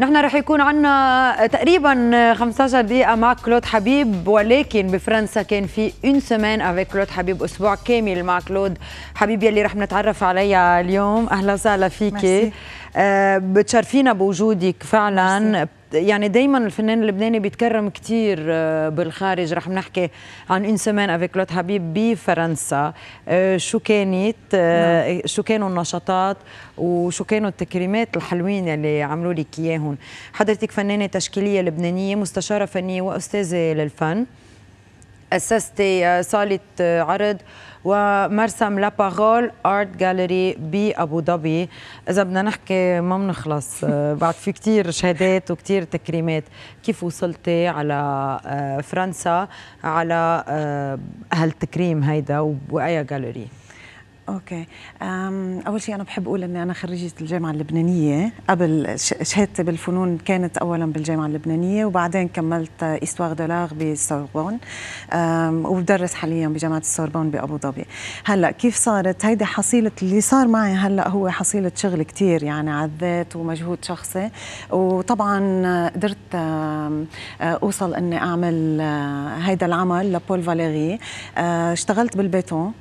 نحن رح يكون عندنا تقريبا 15 دقيقة مع كلود حبيب ولكن بفرنسا كان في اون سيمين افيك كلود حبيب اسبوع كامل مع كلود حبيب يلي رح نتعرف عليها اليوم اهلا وسهلا فيكي آه بتشرفينا بوجودك فعلا مرسي. يعني دايما الفنان اللبناني بيتكرم كثير آه، بالخارج رح نحكي عن ان سمان افيك لوت حبيب بفرنسا آه، شو كانت آه، نعم. شو كانوا النشاطات وشو كانوا التكريمات الحلوين اللي عملوا لك اياهم حضرتك فنانه تشكيليه لبنانيه مستشاره فنيه واستاذه للفن أسست آه، صالة آه، عرض ومرسم لا بارول ارت جاليري بابو ظبي اذا بدنا نحكي ما بنخلص آه، بعد في كثير شهادات وكثير تكريمات كيف وصلتي على فرنسا على هالتكريم هيدا واي جاليري اوكي اول شيء انا بحب اقول اني انا خريجه الجامعه اللبنانيه قبل شهادتي بالفنون كانت اولا بالجامعه اللبنانيه وبعدين كملت استوار دولاغ بالسوربون وبدرس حاليا بجامعه السوربون بابو ظبي هلا كيف صارت هيدي حصيله اللي صار معي هلا هو حصيله شغل كثير يعني على الذات ومجهود شخصي وطبعا قدرت اوصل اني اعمل آه، هيدا العمل لبول فاليري آه، اشتغلت بالبيتون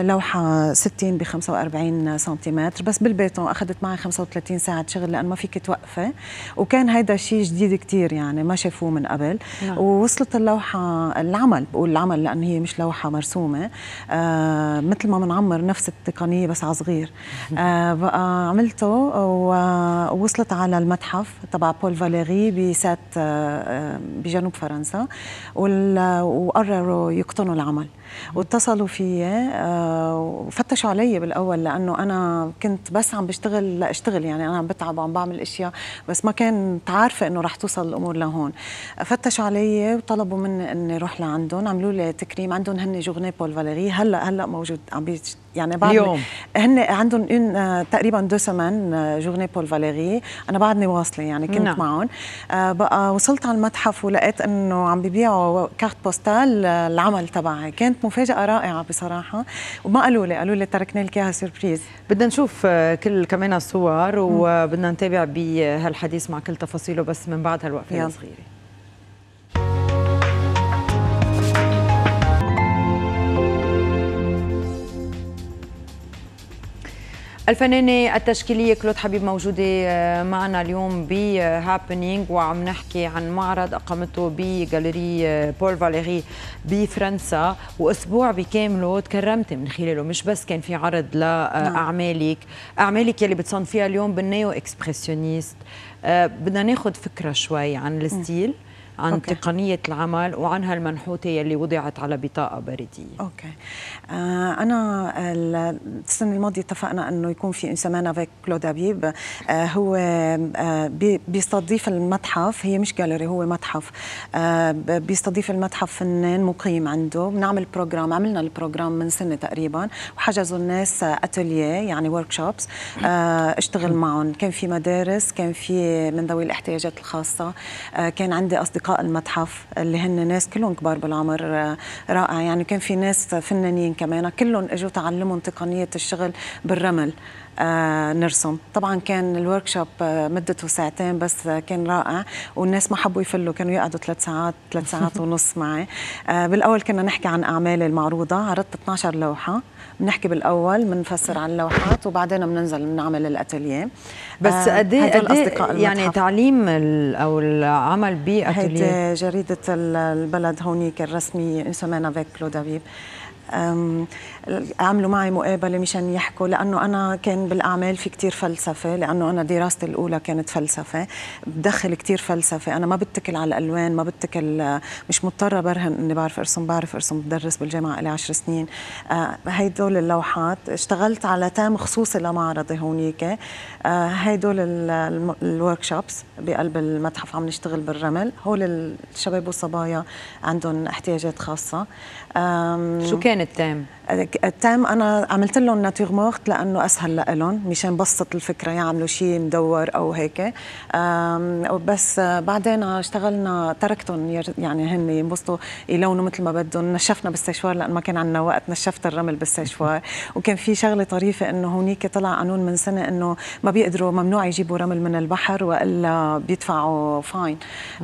لوحه 60 ب 45 سنتيمتر بس بالبيتون اخذت معي 35 ساعه شغل لان ما فيك توقفي وكان هيدا شيء جديد كثير يعني ما شافوه من قبل نعم. ووصلت اللوحه العمل بقول العمل لان هي مش لوحه مرسومه آه مثل ما بنعمر نفس التقنيه بس على صغير آه بقى عملته ووصلت على المتحف تبع بول فاليري بسات آه, آه، بجنوب فرنسا وقرروا يقتنوا العمل واتصلوا فيي آه وفتشوا علي بالاول لانه انا كنت بس عم بشتغل لاشتغل يعني انا عم بتعب وعم بعمل اشياء بس ما كنت عارفه انه رح توصل الامور لهون فتشوا علي وطلبوا مني اني اروح لعندهم عملوا لي تكريم عندهم هن جورني بول فاليري هلا هلا موجود عم بيش يعني بعد اليوم هن عندهم اون تقريبا دو سمان جورني بول فاليري انا بعدني واصله يعني كنت نعم. معهم آه، بقى وصلت على المتحف ولقيت انه عم ببيعوا كارت بوستال العمل تبعي كانت مفاجاه رائعه بصراحه وما قالوا لي قالوا لي تركنا لك اياها سربريز بدنا نشوف آه، كل كمان الصور وبدنا نتابع بهالحديث مع كل تفاصيله بس من بعد هالوقفه الصغيره الفنانة التشكيلية كلود حبيب موجودة آه، معنا اليوم هابينينج آه، وعم نحكي عن معرض أقامته بجاليري بول فاليري بفرنسا وأسبوع بكامله تكرمت من خلاله مش بس كان في عرض لأعمالك نعم. أعمالك يلي بتصنفيها اليوم بالنيو إكسبرسيونيست آه، بدنا ناخذ فكرة شوي عن الستيل م. عن أوكي. تقنية العمل وعن هالمنحوتة يلي وضعت على بطاقة بريدية أوكي آه أنا السنة الماضية اتفقنا أنه يكون في إنسان فيك كلود أبيب آه هو آه بيستضيف المتحف هي مش جاليري هو متحف آه بيستضيف المتحف فنان مقيم عنده بنعمل بروجرام عملنا البروجرام من سنة تقريبا وحجزوا الناس أتوليه يعني ورك شوبس آه اشتغل معهم كان في مدارس كان في من ذوي الاحتياجات الخاصة آه كان عندي أصدقاء اصدقاء المتحف اللي هن ناس كلهم كبار بالعمر آه، رائع يعني كان في ناس فنانين كمان كلهم اجوا تعلموا تقنيه الشغل بالرمل آه، نرسم طبعا كان الورك شوب آه، مدته ساعتين بس آه، كان رائع والناس ما حبوا يفلوا كانوا يقعدوا ثلاث ساعات ثلاث ساعات ونص معي بالاول كنا نحكي عن اعمالي المعروضه عرضت 12 لوحه بنحكي بالاول بنفسر على اللوحات وبعدين بننزل بنعمل الاتيليه بس قد ايه, إيه يعني تعليم او العمل باتيليه هيدي جريده البلد هونيك الرسميه سمانا فيك كلود عملوا معي مقابله مشان يحكوا لانه انا كان بالاعمال في كتير فلسفه لانه انا دراستي الاولى كانت فلسفه بدخل كتير فلسفه انا ما بتكل على الالوان ما بتكل مش مضطره برهن اني بعرف ارسم بعرف ارسم بدرس بالجامعه لي 10 سنين أه، هيدول اللوحات اشتغلت على تام خصوصي لمعرضي هونيك أه، هيدول الورك شوبس بقلب المتحف عم نشتغل بالرمل هول الشباب والصبايا عندهم احتياجات خاصه شو كان at them. تام انا عملت لهم ناتور مورت لانه اسهل لهم مشان بسط الفكره يعملوا شيء مدور او هيك بس بعدين اشتغلنا تركتهم يعني هن ينبسطوا يلونوا مثل ما بدهم نشفنا بالسيشوار لانه ما كان عندنا وقت نشفت الرمل بالسيشوار وكان في شغله طريفه انه هونيك طلع قانون من سنه انه ما بيقدروا ممنوع يجيبوا رمل من البحر والا بيدفعوا فاين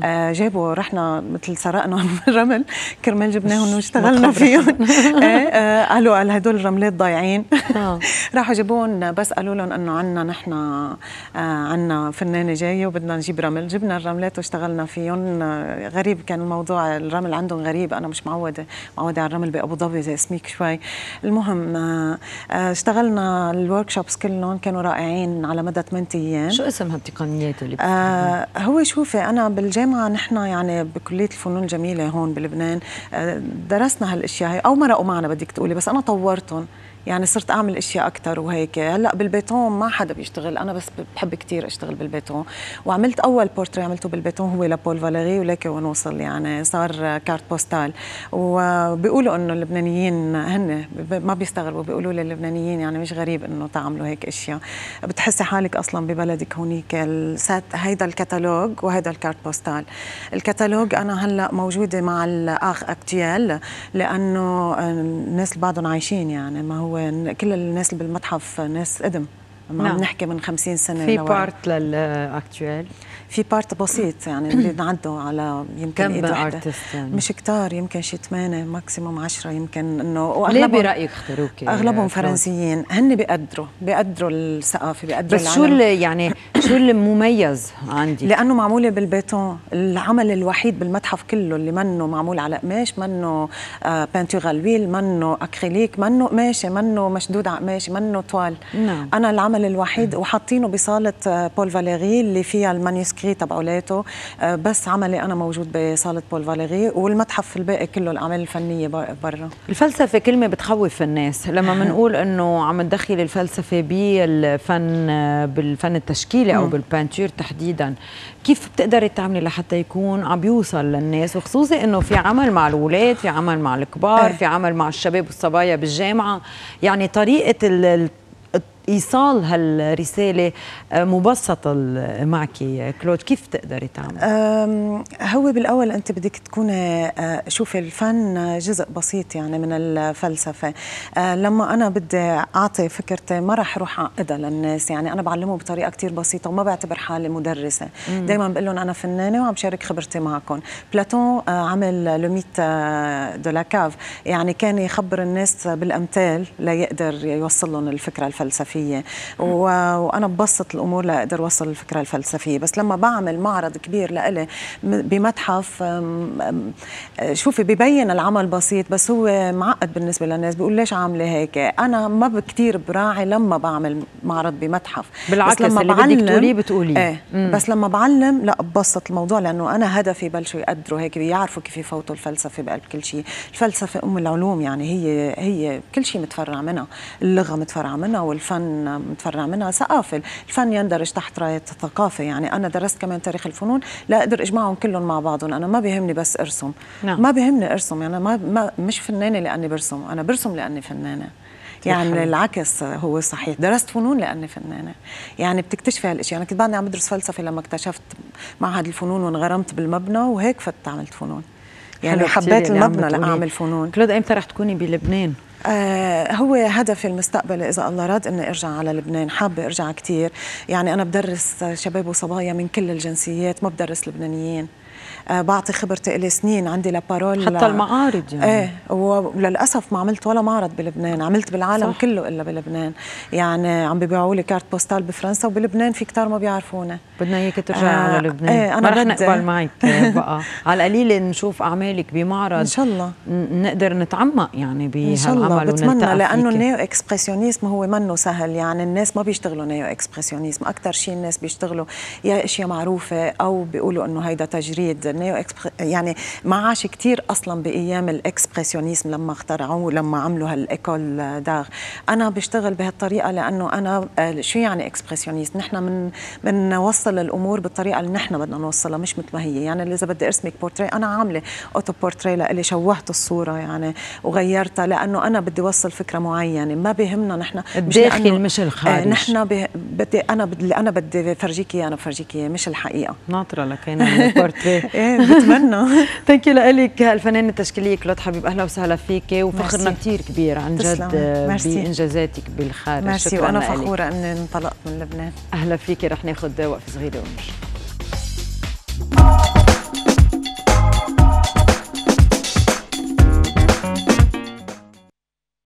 آه، جابوا رحنا مثل سرقنا الرمل كرمال جبناهم واشتغلنا فيهم إيه، آه، قالوا قال هدول الرملات ضايعين آه. راحوا جابون بس قالوا لهم انه عندنا نحن آه، عندنا فنانه جايه وبدنا نجيب رمل جبنا الرملات واشتغلنا فيهم غريب كان الموضوع الرمل عندهم غريب انا مش معوده معوده على الرمل بابو ظبي زي سميك شوي المهم آه، اشتغلنا الورك شوبس كلهم كانوا رائعين على مدى 8 ايام شو اسم هالتقنيات اللي آه هو شوفي انا بالجامعه نحن يعني بكليه الفنون الجميله هون بلبنان درسنا هالاشياء هي او مرقوا معنا بدك تقولي بس انا طورتهم يعني صرت اعمل اشياء اكثر وهيك هلا بالبيتون ما حدا بيشتغل انا بس بحب كثير اشتغل بالبيتون وعملت اول بورتري عملته بالبيتون هو لبول فاليري ولك ونوصل يعني صار كارت بوستال وبيقولوا انه اللبنانيين هن ما بيستغربوا بيقولوا لي اللبنانيين يعني مش غريب انه تعملوا هيك اشياء بتحسي حالك اصلا ببلدك هونيك هيدا الكتالوج وهيدا الكارت بوستال الكتالوج انا هلا موجوده مع الاخ اكتيال لانه الناس اللي بعدهم عايشين يعني ما هو الالوان كل الناس اللي بالمتحف ناس قدم ما عم نعم. نحكي من 50 سنه في بارت للاكتويل في بارت بسيط يعني اللي نعدوا على يمكن كم ارتست مش كتار يمكن شي ثمانية ماكسيموم عشرة يمكن انه واغلبهم ليه برايك اختاروك اغلبهم آه، فرنسيين هن بيقدروا بيقدروا الثقافه بيقدروا بس العلم. شو يعني شو المميز عندي لانه معموله بالبيتون العمل الوحيد بالمتحف كله اللي منه معمول على قماش منه بانتور آه، الويل منه اكريليك منه قماشه منه مشدود على قماشه منه طوال نعم. انا العمل الوحيد وحاطينه بصاله بول آه، فاليري اللي فيها المانيوسكريبت الحكي تبع اولاده آه، بس عملي انا موجود بصاله بول فاليري والمتحف الباقي كله الاعمال الفنيه برا الفلسفه كلمه بتخوف الناس لما بنقول انه عم ندخل الفلسفه بالفن آه، بالفن التشكيلي او بالبانتور تحديدا كيف بتقدري تعملي لحتى يكون عم يوصل للناس وخصوصي انه في عمل مع الاولاد في عمل مع الكبار إيه. في عمل مع الشباب والصبايا بالجامعه يعني طريقه ايصال هالرساله آه، مبسطه معك كلود كيف تقدري تعملي هو بالاول انت بدك تكوني آه، شوفي الفن جزء بسيط يعني من الفلسفه آه، لما انا بدي اعطي فكرتي ما راح اروح اعقدها للناس يعني انا بعلمه بطريقه كثير بسيطه وما بعتبر حالي مدرسه دائما بقول لهم انا فنانه وعم شارك خبرتي معكم بلاتون عمل لو ميت دو لا كاف يعني كان يخبر الناس بالامثال ليقدر يوصل لهم الفكره الفلسفيه الفلسفيه وانا ببسط الامور لاقدر اوصل الفكره الفلسفيه بس لما بعمل معرض كبير لإلي بمتحف شوفي ببين العمل بسيط بس هو معقد بالنسبه للناس بيقول ليش عامله هيك انا ما بكتير براعي لما بعمل معرض بمتحف بالعكس بس لما اللي بعلم تقولي بتقولي ايه بس لما بعلم لا ببسط الموضوع لانه انا هدفي بلشوا يقدروا هيك بيعرفوا كيف يفوتوا الفلسفه بقلب كل شيء الفلسفه ام العلوم يعني هي هي كل شيء متفرع منها اللغه متفرع منها والفن كمان متفرع منها ثقافه الفن يندرج تحت رايه الثقافه يعني انا درست كمان تاريخ الفنون لا اقدر اجمعهم كلهم مع بعضهم انا ما بيهمني بس ارسم نعم. ما بيهمني ارسم يعني ما, ما مش فنانه لاني برسم انا برسم لاني فنانه يعني العكس هو صحيح درست فنون لاني فنانه يعني بتكتشفي هالاشياء انا يعني كنت بعدني عم بدرس فلسفه لما اكتشفت معهد الفنون وانغرمت بالمبنى وهيك فت عملت فنون يعني حبيت المبنى لاعمل فنون كلود ايمتى رح تكوني بلبنان آه، هو هدفي المستقبل إذا الله راد إني أرجع على لبنان حابة أرجع كثير يعني أنا بدرس شباب وصبايا من كل الجنسيات ما بدرس لبنانيين بعطي خبرتي لي سنين عندي لبارول حتى المعارض يعني ايه وللاسف ما عملت ولا معرض بلبنان عملت بالعالم صح. كله الا بلبنان يعني عم بيبيعوا لي كارت بوستال بفرنسا وبلبنان في كتار ما بيعرفونا بدنا اياك ترجعي آه على لبنان ايه انا ما رح نقبل معك بقى على القليله نشوف اعمالك بمعرض ان شاء الله نقدر نتعمق يعني بهالعمل ان شاء الله بتمنى لانه النيو اكسبرسيونيزم هو منه سهل يعني الناس ما بيشتغلوا نيو اكسبرسيونيزم اكثر شيء الناس بيشتغلوا يا اشياء معروفه او بيقولوا انه هيدا تجريد غناه يعني ما عاش كثير اصلا بايام الاكسبرسيونيزم لما اخترعوه ولما عملوا هالايكول داغ انا بشتغل بهالطريقه لانه انا آه، شو يعني اكسبرسيونيزم نحن من بنوصل الامور بالطريقه اللي نحن بدنا نوصلها مش مثل ما هي يعني اذا بدي ارسمك بورتري انا عامله اوتو بورتري لإلي شوهت الصوره يعني وغيرتها لانه انا بدي اوصل فكره معينه ما بهمنا نحن الداخل مش الخارج آه نحن بدي انا بدي انا بدي فرجيك اياه انا بفرجيك اياه مش الحقيقه ناطره لكان البورتري بتمنى ثانك يو لك الفنانه التشكيليه كلوت حبيب اهلا وسهلا فيك وفخرنا كثير كبير عن جد بانجازاتك بالخارج ميرسي وانا فخوره اني انطلقت من لبنان اهلا فيكي رح ناخذ وقفه صغيره ونمشي